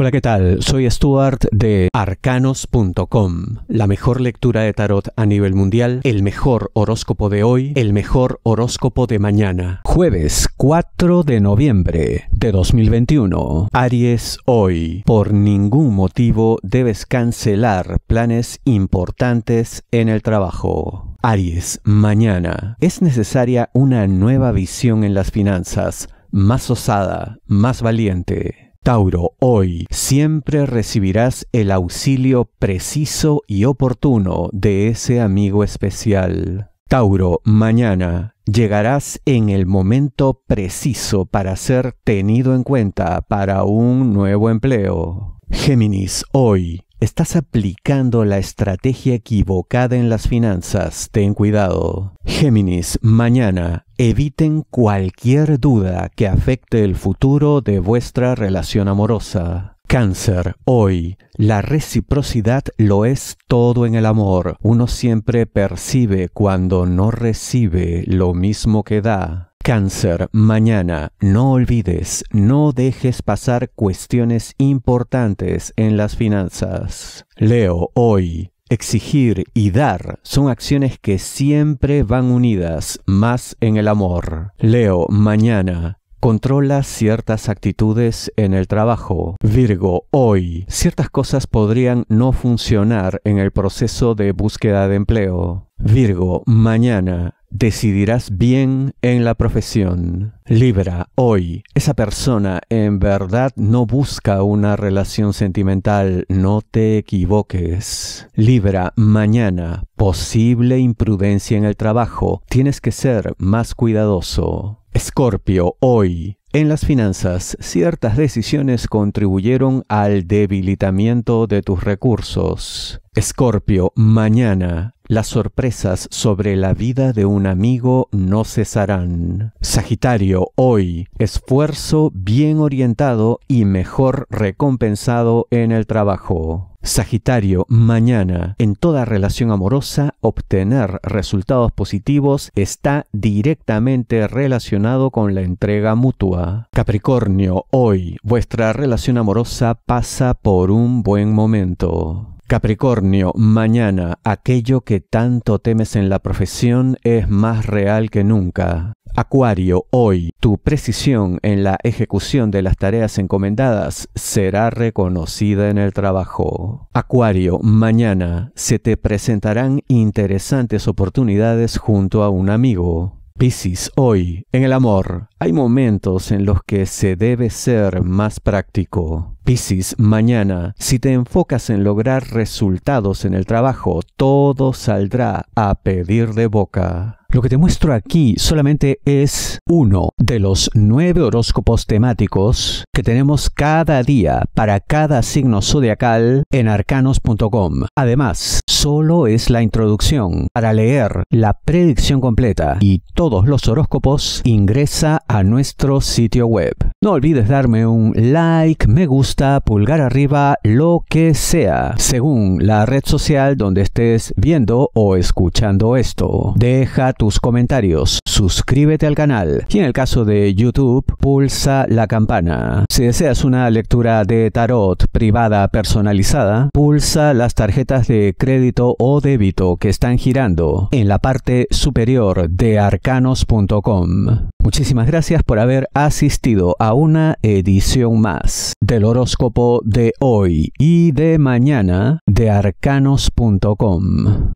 Hola, ¿qué tal? Soy Stuart de arcanos.com, la mejor lectura de tarot a nivel mundial, el mejor horóscopo de hoy, el mejor horóscopo de mañana. Jueves 4 de noviembre de 2021. Aries hoy. Por ningún motivo debes cancelar planes importantes en el trabajo. Aries, mañana. Es necesaria una nueva visión en las finanzas, más osada, más valiente. Tauro, hoy siempre recibirás el auxilio preciso y oportuno de ese amigo especial. Tauro, mañana llegarás en el momento preciso para ser tenido en cuenta para un nuevo empleo. Géminis, hoy Estás aplicando la estrategia equivocada en las finanzas, ten cuidado. Géminis, mañana eviten cualquier duda que afecte el futuro de vuestra relación amorosa. Cáncer, hoy, la reciprocidad lo es todo en el amor. Uno siempre percibe cuando no recibe lo mismo que da. Cáncer, mañana, no olvides, no dejes pasar cuestiones importantes en las finanzas. Leo, hoy, Exigir y dar son acciones que siempre van unidas, más en el amor. Leo, mañana. Controla ciertas actitudes en el trabajo. Virgo, hoy. Ciertas cosas podrían no funcionar en el proceso de búsqueda de empleo. Virgo, mañana decidirás bien en la profesión. Libra, hoy, esa persona en verdad no busca una relación sentimental, no te equivoques. Libra, mañana, posible imprudencia en el trabajo, tienes que ser más cuidadoso. Escorpio, hoy, en las finanzas, ciertas decisiones contribuyeron al debilitamiento de tus recursos. Escorpio, mañana, las sorpresas sobre la vida de un amigo no cesarán. Sagitario, hoy, esfuerzo bien orientado y mejor recompensado en el trabajo. Sagitario, mañana, en toda relación amorosa, obtener resultados positivos está directamente relacionado con la entrega mutua. Capricornio, hoy, vuestra relación amorosa pasa por un buen momento. Capricornio, mañana aquello que tanto temes en la profesión es más real que nunca. Acuario, hoy tu precisión en la ejecución de las tareas encomendadas será reconocida en el trabajo. Acuario, mañana se te presentarán interesantes oportunidades junto a un amigo. Piscis, hoy, en el amor, hay momentos en los que se debe ser más práctico. Piscis, mañana, si te enfocas en lograr resultados en el trabajo, todo saldrá a pedir de boca. Lo que te muestro aquí solamente es uno de los nueve horóscopos temáticos que tenemos cada día para cada signo zodiacal en arcanos.com. Además, solo es la introducción. Para leer la predicción completa y todos los horóscopos, ingresa a nuestro sitio web. No olvides darme un like, me gusta, pulgar arriba, lo que sea, según la red social donde estés viendo o escuchando esto. Deja tus comentarios, suscríbete al canal y en el caso de YouTube, pulsa la campana. Si deseas una lectura de tarot privada personalizada, pulsa las tarjetas de crédito o débito que están girando en la parte superior de arcanos.com. Muchísimas gracias gracias por haber asistido a una edición más del horóscopo de hoy y de mañana de arcanos.com.